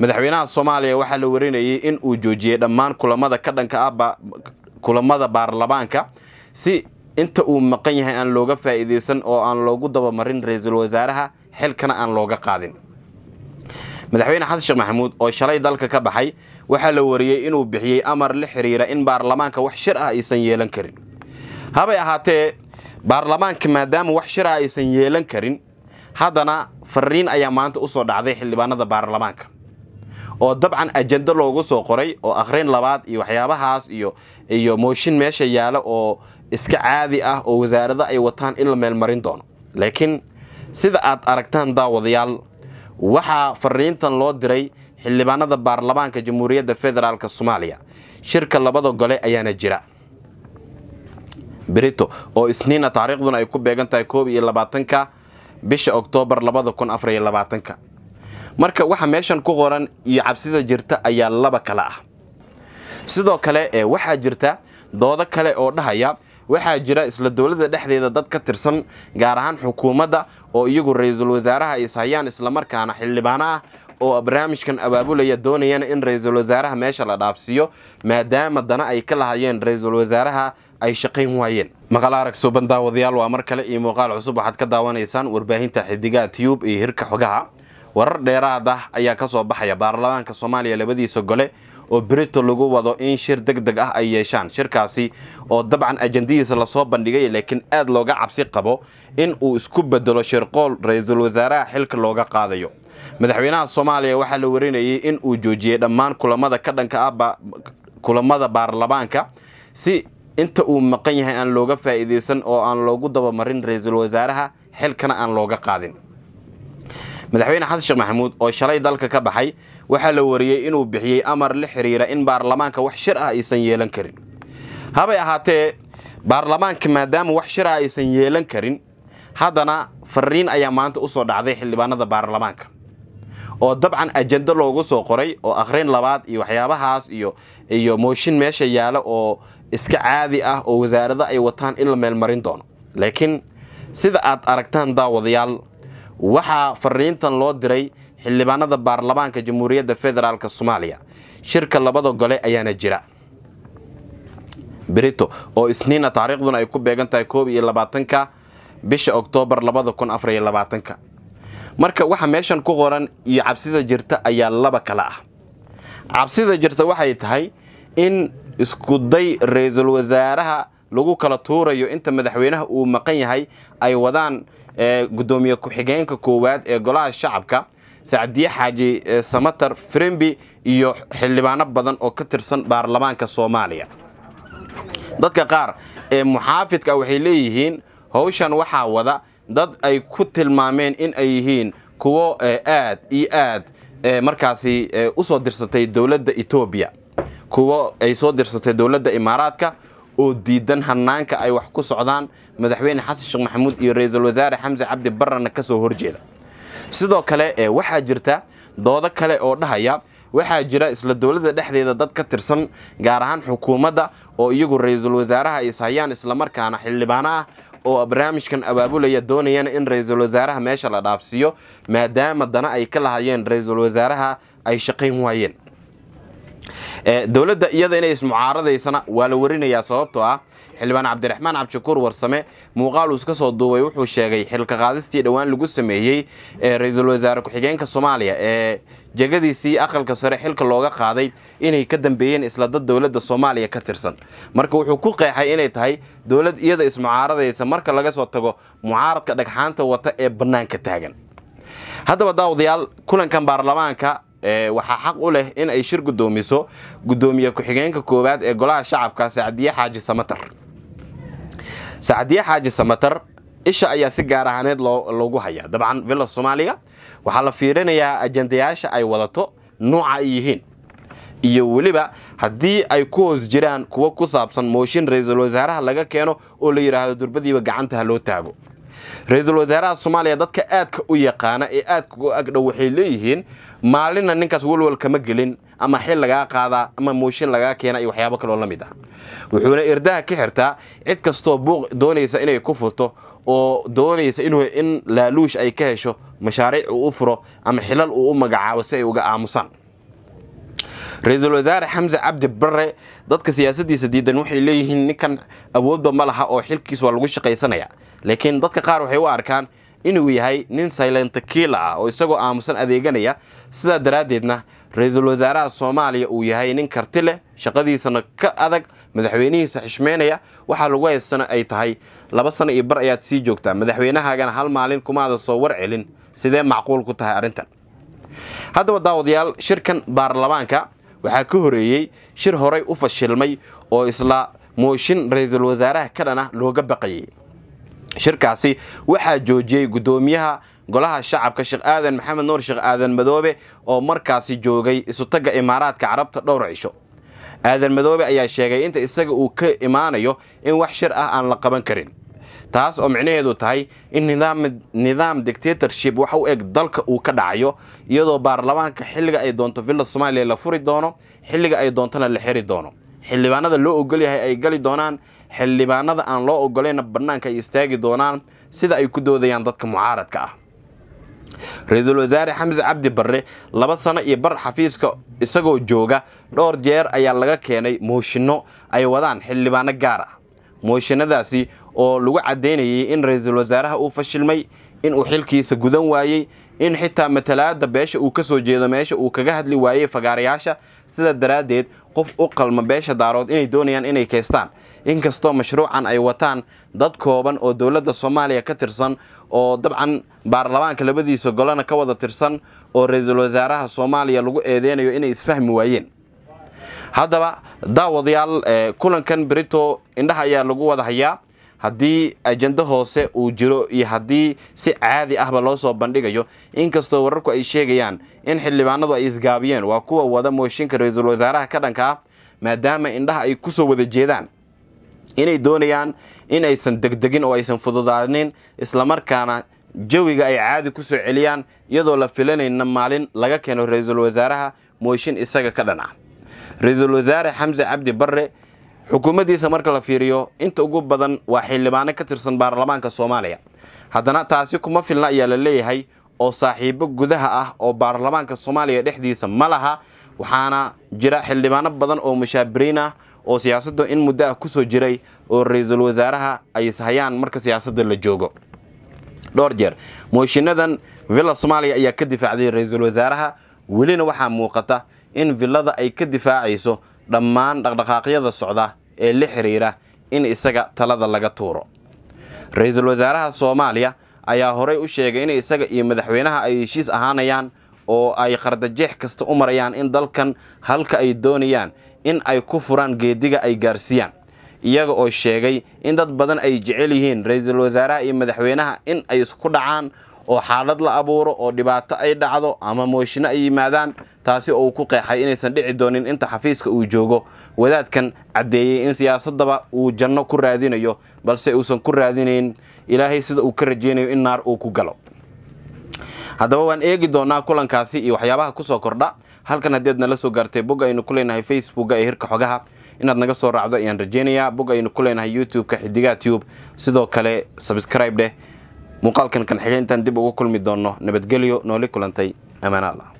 madaxweynaha soomaaliya waxaa la warinayay in uu joojiyey dhammaan kulamada ka dhanka ah kulamada baarlamaanka si inta uu maqan yahay aan looga faa'iidaysan oo aan loogu dabamarin ra-iisul wasaaraha xilkana aan looga qaadin madaxweyne xasan sheekh maxamuud oo shalay dalka ka baxay waxaa la wariyey inuu bixiyey amar la xiriira in baarlamaanka wax shir ah aysan yeelan karin habay ahaatee baarlamaanka maadaama wax shir ah aysan yeelan karin haddana fariin ayaa maanta usoo dhacday xildhibaanada baarlamaanka oo dabcan ajando loogu soo qoray oo akhriyn labaad iyo waxyaabahaas iyo iyo mooshin meesha yaala oo iska caadi ah oo wasaarada ay wataan in la meelmarin doono laakiin sida aad aragtaan daawadayaal waxaa fariintan loo diray xildhibaanada baarlamaanka jamhuuriyadda federaalk soomaaliya shirka labada gole ayaana jira brito oo isniina taariikhduna ay ku beegan tahay koob iyo labaatanka bisha oktoobar labada kun afariyo labaatanka marka waxa meeshan ku qoran iyo cabsida jirta ayaa laba kale ah sidoo kale ee waxaa jirta doodo kale oo dhahaya waxaa jira isla dowladda dhexdeeda dad ka tirsan gaar ahaan xukuumadda oo iyagu ra-iisul wasaaraha ishayaan islamarkaana xildhibaano ah oo barnaamijkan abaabulaya doonayana in ra-iisul wasaaraha meesha la dhaafsiiyo maadaama dana ay ka lahayeen ra-iisul wasaaraha ay shaqayn waayeen maqal arag suuban daawadayaal waa mar kale iyo muuqaal cusub waxaad ka daawanaysaan warbaahinta xidigaha tiyub iyo hirka xogaha warar dheeraad ah ayaa ka soo baxaya baarlamaanka soomaaliya labadiisa gole oo brito lagu wado in shir deg deg ah ay yeeshaan shirkaasi oo dabcan ajendadiisa lasoo bandhigay laakiin aad looga cabsi qabo in uu isku bedelo shirqool ra-iisul wasaaraha xilka looga qaadayo madaxweynaha soomaaliya waxaa la warinayay in uu joojiyey dhammaan kulamada ka dhanka ah kulamada baarlamaanka si inta uu maqan yahay aan looga faa'iidaysan oo aan loogu dabamarin ra-iisul wasaaraha xilkana aan looga qaadin madaxweyne xasan sheekh maxamuud oo shalay dalka ka baxay waxaa la wariyey inuu bixiyey amar la xiriira in baarlamaanka wax shir ah aysan yeelan karin habay ahaatee baarlamaanka maadaama wax shir ah aysan yeelan karin haddana fariin ayaa maanta usoo dhacday xildhibaanada baarlamaanka oo dabcan ajando loogu soo qoray oo akhrin labaad iyo waxyaabahaas iyo iyo mooshin meesha yaala oo iska caadi ah oo wasaarada ay wataan in la meelmarin doono laakiin sida aad aragtaan daawadayaal waxaa fariintan loo diray xildhibaanada baarlamaanka jamhuuriyadda federaalk soomaaliya shirka labada gole ayaana jira brito oo isniina taariikhduna ay ku beegan tahay koob iyo labaatanka bisha oktoobar labada kun afariyo labaatanka marka waxa meeshan ku qoran iyo cabsida jirta ayaa laba kale ah cabsida jirta waxay tahay in iskuday ra-iisul wasaaraha lagu kala tuurayo inta madaxweynaha uu maqan yahay ay wadaan ee gudoomiye ku-xigeenka koowaad ee golaha shacabka sacdiye xaaji samatar frembi iyo xildhibaano badan oo ka tirsan baarlamaanka soomaaliya dadka qaar ee muxaafidka ah waxay leeyihiin howshan waxaa wada dad ay ku tilmaameen in ay yihiin kuwo aad iyo aad markaasi u soo dirsatay dowladda etoobiya kuwo ay soo dirsatay dowladda imaaraadka oo diidan hanaanka ay wax ku socdaan madaxweyne xasan sheekh maxamuud iyo ra-iisul wasaare xamse cabdi barana ka soo horjeeda sidoo kale ee waxaa jirta doodo kale oo dhahaya waxaa jira isla dowladda dhexdeeda dad ka tirsan gaar ahaan xukuumadda oo iyagu ra-iisul wasaaraha ishayaan islamarkaana xildhibaano ah oo barnaamijkan abaabulaya doonayana in ra-iisul wasaaraha meesha la dhaafsiiyo maadaama dana ay ka lahayeen ra-iisul wasaaraha ay shaqayn waayeen dowladda iyada inay ismucaaradaysana waa la warinayaa sababtoo ah xildhibaan cabdiraxmaan cabdishakuur warsame muuqaal uu iska soo duubay wuxuu sheegay xilka qaadistii dhowaan lagu sameeyey ee ra-iisul wasaare ku-xigeenka soomaaliya ee jegadiisii aqalka sare xilka looga qaaday inay ka dambeeyeen isla dad dowladda soomaaliya ka tirsan marka wuxuu ku qeexay inay tahay dowlad iyada ismucaaradaysa marka laga soo tago mucaaradka dhagxaanta wata ee bannaanka taagan haddaba daawadayaal kulankan baarlamaanka Eh, waxaa xaq u leh in ay shir guddoomiso guddoomiye ku-xigeenka koowaad ee golaha shacabka sacdiye xaaji samatar sacdiye xaaji samatar isha ayaa si gaar ahaaneed loogu hayaa dabcan villa soomaaliya waxaa la fiirinayaa ajendayaasha ay wadato nuuca ay yihiin iyo weliba haddii ay ku hoos jiraan kuwo ku saabsan mooshin ra-iisul wasaaraha laga keeno oo la yidhaahdo durbadiiba gacanta ha loo taago ra-iisul wasaaraha soomaaliya dadka aadka u yaqaana ee aadka u agdhow waxay leeyihiin maalinna ninkaas walwal kama gelin ama xil lagaa qaadaa ama mooshin lagaa keena iyo waxyaabo kaleoo la mid ah wuxuuna irdaha ka xirtaa cid kastoo buuq doonaysa inay ku furto oo doonaysa in laaluush ay ka hesho mashaariic uu u furo ama xilal uu u magacaabo si ay uga aamusaan ra-iisul wasaare xamse cabdi barre dadka siyaasaddiisa diidan waxay leeyihiin ninkan awoodba ma laha oo xilkiis waa lagu shaqaysanayaa laakiin dadka qaar waxay u arkaan inuu yahay nin saylantakiila ah oo isagoo aamusan adeeganaya sidaa daraaddeedna ra-iisul wasaaraha soomaaliya uu yahay nin karti leh shaqadiisana ka adag madaxweynihiisa xishmeynaya waxaa lagu haystana ay tahay laba sano iyo bar ayaad sii joogtaa madaxweynahaagana hal maalin kumaada soo war celin sidee macquul ku tahay arrintan haddaba daawadayaal shirkan baarlamaanka waxaa ka horeeyey shir horay u fashilmay oo isla mooshin ra-iisul wasaaraha ka dhana looga baqayey shirkaasi waxaa joojiyey guddoomiyaha golaha shacabka sheekh aadan maxamed nuur sheekh aadan madoobe oo markaasi joogay isutagga imaaraadka carabta dhowr cisho aadan madoobe ayaa sheegay inta isaga uu ka imaanayo in wax shir ah aan la qaban karin taas oo micnaheedu tahay in nidaam dictatorship wax u eg dalka uu ka dhacayo iyadoo baarlamaanka xilliga ay doonto villa somaaliya la furi doono xilliga ay doontona la xiri doono xildhibaanada loo ogolyahay ay gali doonaan xildhibaanada aan loo ogolayna bannaanka ay istaagi doonaan sida ay ku doodayaan dadka mucaaradka ah ra-iisul wasaare xamse cabdi barre laba sano iyo bar xafiiska isagoo jooga dhowr jeer ayaa laga keenay mooshinno ay wadaan xildhibaano gaar ah mooshinadaasi oo lagu caddaynayay in ra-iisul wasaaraha uu fashilmay in uu xilkiisa gudan waayey in xitaa matalaadda beesha uu ka soo jeedo meesha uu kaga hadli waayey fagaarayaasha sida daraaddeed qof u qalma beesha daarood inay doonayaan inay kaystaan inkastoo mashruucan ay wataan dad kooban oo dowladda soomaaliya ka tirsan oo dabcan baarlamaanka labadiisa golana ka wada tirsan oo ra-iisul wasaaraha soomaaliya lagu eedeynayo inay isfahmi waayeen haddaba daawadayaal eh, kulankan berito indhaha ayaa lagu wada hayaa haddii ajando hoose uu jiro iyo haddii si caadi ahba loo soo bandhigayo inkastoo wararku ay sheegayaan in xildhibaanadu ay isgaabiyeen waa kuwa wada mooshinka ra-iisul wasaaraha ka dhankaa maadaama indhaha ay ku soo wada jeedaan inay doonayaan in aysan degdegin oo aysan fududaanin islamarkaana jawiga ay caadi ku soo celiyaan iyadoo la filanayna maalin laga keeno ra-iisul wasaaraha mooshin isaga ka dhan ah ra-iisul wasaare xamse cabdi barre xukuumaddiisa marka la fiiriyo inta ugu badan waa xildhibaano ka tirsan baarlamaanka soomaaliya haddana taasi kuma filna ayaa la leeyahay oo saaxiibo gudaha ah oo baarlamaanka soomaaliya dhexdiisa ma laha waxaana jira xildhibaano badan oo mushaabiriin ah oo siyaasadda in muddo ah kusoo jiray oo ra-iisul wasaaraha ay ishayaan marka siyaasadda la joogo dhowr jeer mooshinadan villa soomaaliya ayaa ka difaacday ra-iisul wasaaraha welina waxaa muuqata in villada ay ka difaacayso dhammaan dhaqdhaqaaqyada socda ee la xiriira in isaga talada laga tuuro ra-iisul wasaaraha soomaaliya ayaa horey u sheegay in isaga iyo madaxweynaha ay heshiis ahaanayaan oo ay qardajeex kasta u marayaan in dalkan halka ay doonayaan in ay ku furaan geediga ay gaarsiiyaan iyaga oo sheegay in dad badan ay jecel yihiin ra-iisul wasaaraha iyo madaxweynaha in ay isku dhacaan oo xaalad la abuuro oo dhibaato ay dhacdo ama mooshino ay yimaadaan taasi oo uu ku qeexay inaysan dhici doonin inta xafiiska uu joogo wadaadkan caddeeyey in siyaasadaba uu janno ku raadinayo balse uusan ku raadinayn ilaahay sida uu ka rajeynayo in naar uu ku galo haddaba waan eegi doonaa kulankaasi iyo waxyaabaha kusoo kordha halkan haddiad nala soo gaartay bog aynu ku leenahay facebook ee hirka xogaha inaad naga soo raacdo ayaan rajeynayaa bog aynu ku leenahay youtube-ka xidigaa tube sidoo kale sabscribe dheh muuqaalkan kan xigeentan dib ugu kulmi doonno nabadgelyo nooli kulantay ammaanaalla